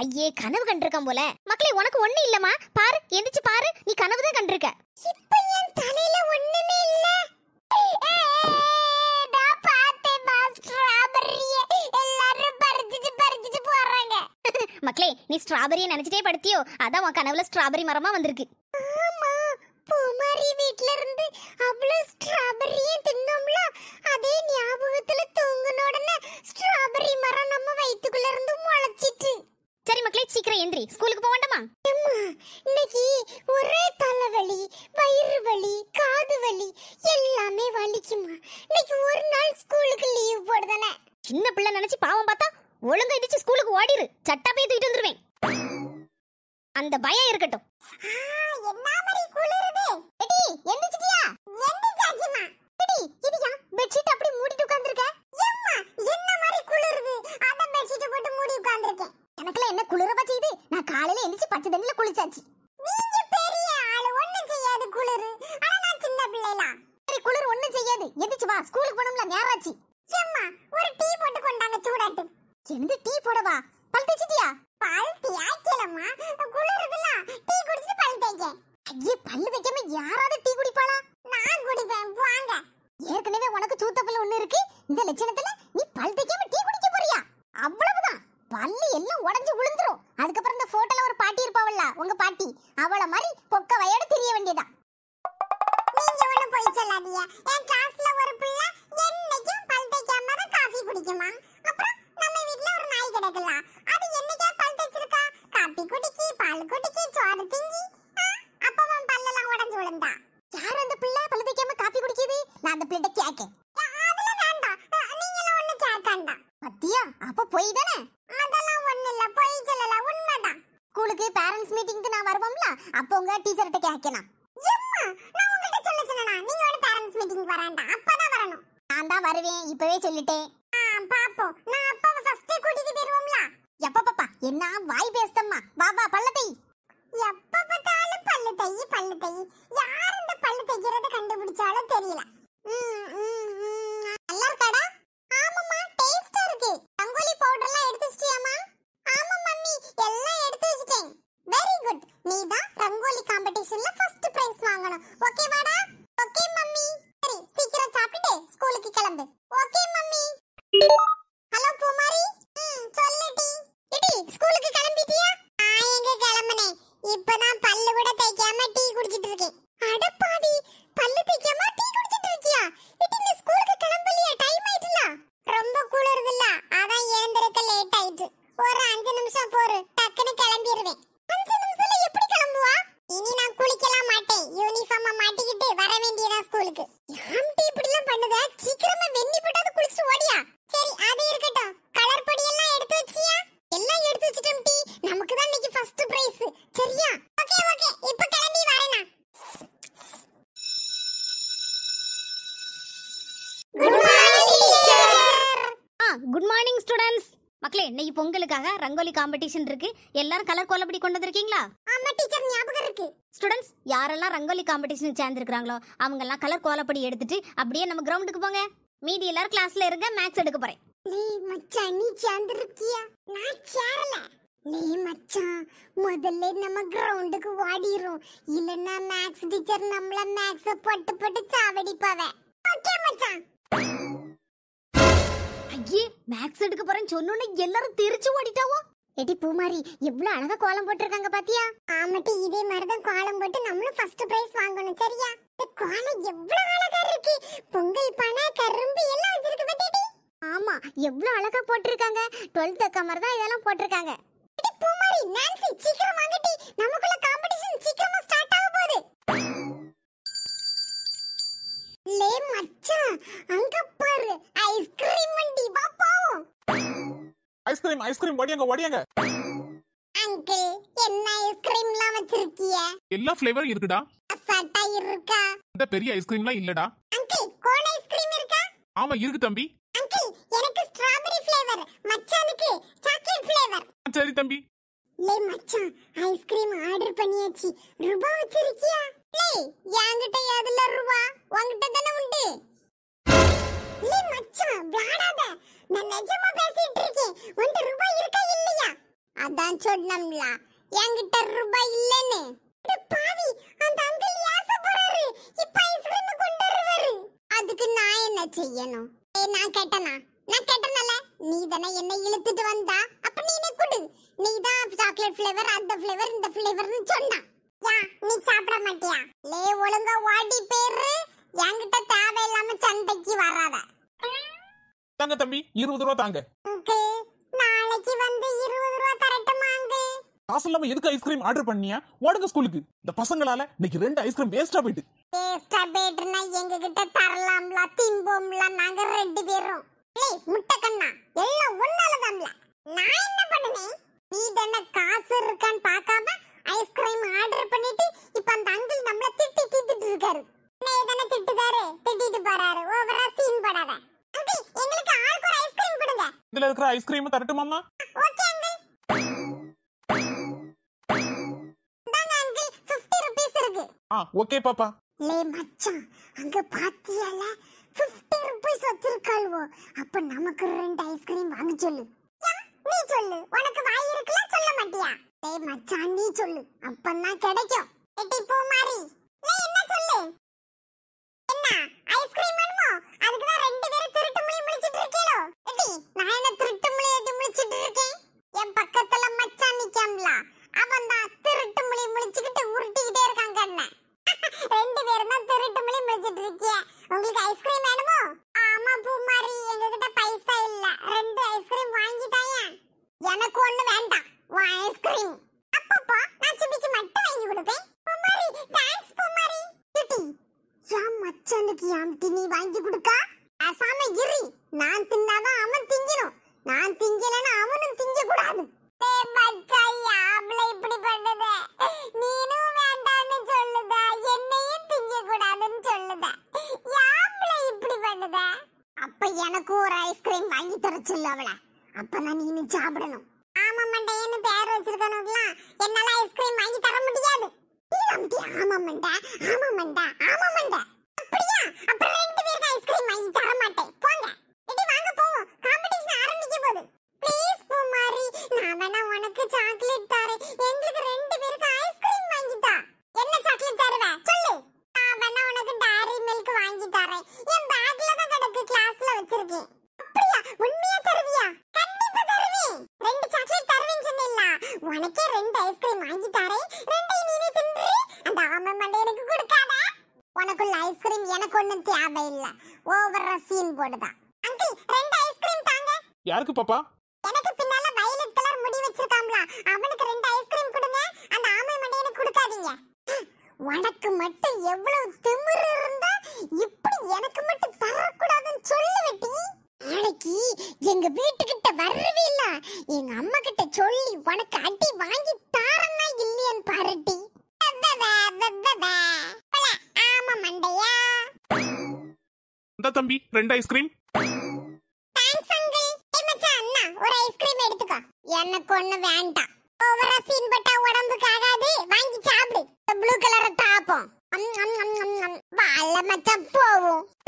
ஐயே கனவு கண்டிருக்கான் போல மக்களே உனக்கு ஒண்ணு இல்லம்மா பாரு எந்திரிச்சு பாரு நீ கனவு தான் கண்டிருக்க இப்ப என் தலையில ஒண்ணுமே இல்ல மக்களே நீ ஸ்ட்ராபெரிய நினைச்சிட்டே படுத்தியோ அதான் உன் கனவுல ஸ்ட்ராபெரி மரமா வந்திருக்கு ஆமா பூமாரி வீட்ல இருந்து அவ்வளவு ஸ்ட்ராபெரிய தின்னோம்ல அதே ஞாபகத்துல தூங்கின உடனே ஸ்ட்ராபெரி மரம் நம்ம வயித்துக்குள்ள இருந்து முளைச்சிட்டு சரி மக்களே சீக்கிரம் எந்திரி ஸ்கூலுக்கு போக வேண்டாமா இன்னைக்கு ஒரே தலைவலி வயிறு வலி காது வலி எல்லாமே வலிக்குமா இன்னைக்கு ஒரு நாள் ஸ்கூலுக்கு லீவ் போடுதானே சின்ன பிள்ளை நினைச்சு பாவம் பார்த்தா ஒழுங்கா இடிச்சு ஸ்கூலுக்கு ஓடிரு சட்டா போய் தூக்கிட்டு வந்துருவேன் அந்த பயம் இருக்கட்டும் குளிச்சாச்சு நீங்க பெரிய ஆளு ஒண்ணும் செய்யாது குளிர் ஆனா நான் சின்ன பிள்ளைலாம் சரி குளிர் ஒண்ணும் செய்யாது எந்திரிச்சு வா ஸ்கூலுக்கு போணும்ல நேராச்சு அம்மா ஒரு டீ போட்டு கொண்டாங்க சூடாட்டு என்னது டீ போடவா பல் தேய்ச்சிட்டியா பல் தேய்க்கலம்மா குளிருதுல டீ குடிச்சிட்டு பல் தேய்க்க ஐயே பல் வைக்காம யாராவது டீ குடிப்பாளா நான் குடிப்பேன் வாங்க ஏற்கனவே உனக்கு சூத்த பல் ஒண்ணு இருக்கு இந்த லட்சணத்துல நீ கேட்கலாம் அது என்னைக்கா பல் தச்சிருக்கா காப்பி குடிக்கி பால் குடிக்கி சோறு திங்கி அப்பவும் பல்லெல்லாம் உடஞ்சு விழுந்தா யார் அந்த பிள்ளை பல் தைக்காம காப்பி குடிக்குது நான் அந்த பிள்ளை கேட்கேன் அதெல்லாம் வேண்டாம் நீங்களும் ஒண்ணு கேட்கண்டா பத்தியா அப்ப போய் தானே அதெல்லாம் ஒண்ணு இல்ல போய் சொல்லல உண்மைதான் ஸ்கூலுக்கு பேரண்ட்ஸ் மீட்டிங்க்கு நான் வருவோம்ல அப்போ உங்க டீச்சர்கிட்ட கேட்கலாம் வருவேன் இப்பவே சொல்லிட்டேன் பாப்போம் நான் அப்பா ஃபர்ஸ்டே கூட்டிட்டு எப்பப்பப்பா என்ன வாய் பேசுதம்மா வா வா பள்ளத்தை எப்ப பார்த்தாலும் பல்லு தை பல்லு தை யார் இந்த பல்லு தைக்கிறத கண்டுபிடிச்சாலும் தெரியல பொங்கலுக்காக ரங்கோலி காம்படிஷன் இருக்கு எல்லாரும் கலர் கோலப்படி கொண்டு வந்திருக்கீங்களா ஆமா டீச்சர் ஞாபகம் இருக்கு ஸ்டூடண்ட்ஸ் யாரெல்லாம் ரங்கோலி காம்படிஷன் சேர்ந்துருக்காங்களோ அவங்க எல்லாம் கலர் கோலப்படி எடுத்துட்டு அப்படியே நம்ம கிரவுண்டுக்கு போங்க மீதி எல்லாரும் கிளாஸ்ல இருங்க மேக்ஸ் எடுக்க போறேன் நீ மச்சான் நீ சேர்ந்துருக்கியா நான் சேரல நீ மச்சான் முதல்ல நம்ம கிரவுண்டுக்கு வாடிரோம் இல்லன்னா மேக்ஸ் டீச்சர் நம்மள மேக்ஸ் பட்டு பட்டு சாவடிப்பாவே ஓகே மச்சான் ஐயே மேக்ஸ் எடுக்க போறேன்னு சொன்னோன்னே எல்லாரும் தெரிச்சு ஓடிட்டாவோ எடி பூமாரி எவ்வளவு அழகா கோலம் போட்டிருக்காங்க பாத்தியா ஆமாட்டி இதே மாதிரிதான் கோலம் போட்டு நம்மளும் ஃபர்ஸ்ட் பிரைஸ் வாங்கணும் சரியா கோலம் எவ்வளவு அழகா இருக்கு பொங்கல் பானை கரும்பு எல்லாம் வச்சிருக்கு பாத்தியாடி ஆமா எவ்வளவு அழகா போட்டிருக்காங்க டுவெல்த் அக்கா மாதிரி தான் இதெல்லாம் போட்டிருக்காங்க எடி பூமாரி நான்சி சீக்கிரம் வாங்கட்டி நமக்குள்ள காம்படிஷன் சீக்கிரமா ஸ்டார்ட் ஆக போகுது லே மச்சான் ஐஸ்கிரீம் ஐஸ்கிரீம் வடியங்க வடியங்க அங்கிள் என்ன ஐஸ்கிரீம்லாம் வச்சிருக்கீங்க எல்லா ஃப்ளேவர் இருக்குடா அசால்ட்டா இருக்கா இந்த பெரிய ஐஸ்கிரீம்லாம் இல்லடா அங்கிள் கோன் ஐஸ்கிரீம் இருக்கா ஆமா இருக்கு தம்பி அங்கிள் எனக்கு ஸ்ட்ராபெரி ஃப்ளேவர் மச்சானுக்கு சாக்லேட் ஃப்ளேவர் சரி தம்பி லே மச்சான் ஐஸ்கிரீம் ஆர்டர் பண்ணியாச்சு ரூபா வச்சிருக்கியா லே என்கிட்ட எதுல ரூபா உன்கிட்ட தானே உண்டு லே மச்சான் வாடாத நான் நிஜமா பேசிட்டு இருக்கேன் உன்கிட்ட ரூபாய் இருக்க இல்லையா அதான் சொன்னம்ல என்கிட்ட ரூபாய் இல்லன்னு பாவி அந்த அங்கிள் யாச போறாரு இப்ப ஐஸ்கிரீம் கொண்டு வருவாரு அதுக்கு நான் என்ன செய்யணும் ஏ நான் கேட்டனா நான் கேட்டனால நீ தானே என்ன இழுத்துட்டு வந்தா அப்ப நீனே குடு நீ தான் சாக்லேட் ஃப்ளேவர் அந்த ஃப்ளேவர் இந்த ஃப்ளேவர்னு சொன்னா யா நீ சாப்பிட மாட்டியா லே ஒழுங்கா வாடி பேரு என்கிட்ட தேவையில்லாம சண்டைக்கு வராத தங்க தம்பி இருபது ரூபா தாங்க நாளைக்கு வந்து இருபது ரூபா தரட்டுமாங்க காசு இல்லாம எதுக்கு ஐஸ்கிரீம் ஆர்டர் பண்ணியா ஓடுங்க ஸ்கூலுக்கு இந்த பசங்களால இன்னைக்கு ரெண்டு ஐஸ்கிரீம் வேஸ்டா போயிட்டு வேஸ்டா போயிட்டுனா எங்க கிட்ட தரலாம்ல திம்போம்ல நாங்க ரெண்டு பேரும் ஏய் கண்ணா எல்லாம் ஒண்ணால தான்ல நான் என்ன பண்ணுனே நீ தான காசு இருக்கான்னு பார்க்காம ஐஸ்கிரீம் ஆர்டர் பண்ணிட்டு இருக்கிற ஐஸ்கிரீம் தரட்டுமாமா ஆ ஓகே பாப்பா லே மச்சான் அங்க பாத்தியால 50 ரூபாய் வச்சிருக்காள்வோ அப்ப நமக்கு ரெண்டு ஐஸ்கிரீம் வாங்க சொல்லு நீ சொல்லு உனக்கு வாய் இருக்குல சொல்ல மாட்டியா டேய் மச்சான் நீ சொல்லு அப்பதான் கிடைக்கும் எட்டி பூமாரி எனக்கு ஒண்ணு வேண்டாம் உன் ஐஸ்கிரீம் அப்பப்போ நான் சுபிக்கு மட்டும் வாங்கி கொடுப்பேன் பொம்மாரி தேங்க்ஸ் பொம்மாரி கிட்டி என் மச்சானுக்கு யாம்டி நீ வாங்கி கொடுக்க அசாம இரு நான் தின்னாதான் அவன் திங்கணும் நான் திங்கலன்னா அவனும் திங்க கூடாது இப்படி பண்ணுதே நீனும் வேண்டான்னு சொல்லுதா என்னையும் திங்க கூடாதுன்னு சொல்லுதா யாப்ல இப்படி பண்ணுதா அப்ப எனக்கு ஒரு ஐஸ்கிரீம் வாங்கி தர சொல்லு அவளை அப்பனா நீ நீனு சாப்பிடணும் ஆமா என்ன பேர் வச்சிருக்கணும்லாம் என்னால ஐஸ்கிரீம் வாங்கி தர முடியாது ஆமா மண்டா ஆமா மண்டா ஆமா மண்டா எனக்குள்ள ஐஸ்கிரீம் எனக்கு ஒண்ணும் தேவை இல்ல ஓவர் சீன் போடுதா அங்கி ரெண்டு ஐஸ்கிரீம் தாங்க யாருக்கு பாப்பா எனக்கு பின்னால வயலட் கலர் முடி வச்சிருக்காம்ல அவனுக்கு ரெண்டு ஐஸ்கிரீம் கொடுங்க அந்த ஆமை மண்டையனுக்கு கொடுக்காதீங்க உனக்கு மட்டும் எவ்வளவு திமிர் இருந்தா இப்படி எனக்கு மட்டும் தரக்கூடாதுன்னு வெட்டி நாளைக்கு எங்க வீட்டுக்கிட்ட வரவே இல்ல எங்க அம்மா கிட்ட சொல்லி உனக்கு அடி வாங்கி தாரனா இல்லையன்னு பாருட்டி ஆமா தம்பி ரெண்டு ஐஸ்கிரீம் தேங்க்ஸ் அங்கிள் ஏ அண்ணா ஒரு ஐஸ்கிரீம் எடுத்துக்கோ எனக்கு ஒண்ணு வேண்டாம் ஓவரா சீன் பட்டா உடம்புக்கு வாங்கி சாப்பிடு ப்ளூ கலர் தாப்போம் வாழ மச்சான் போவோம்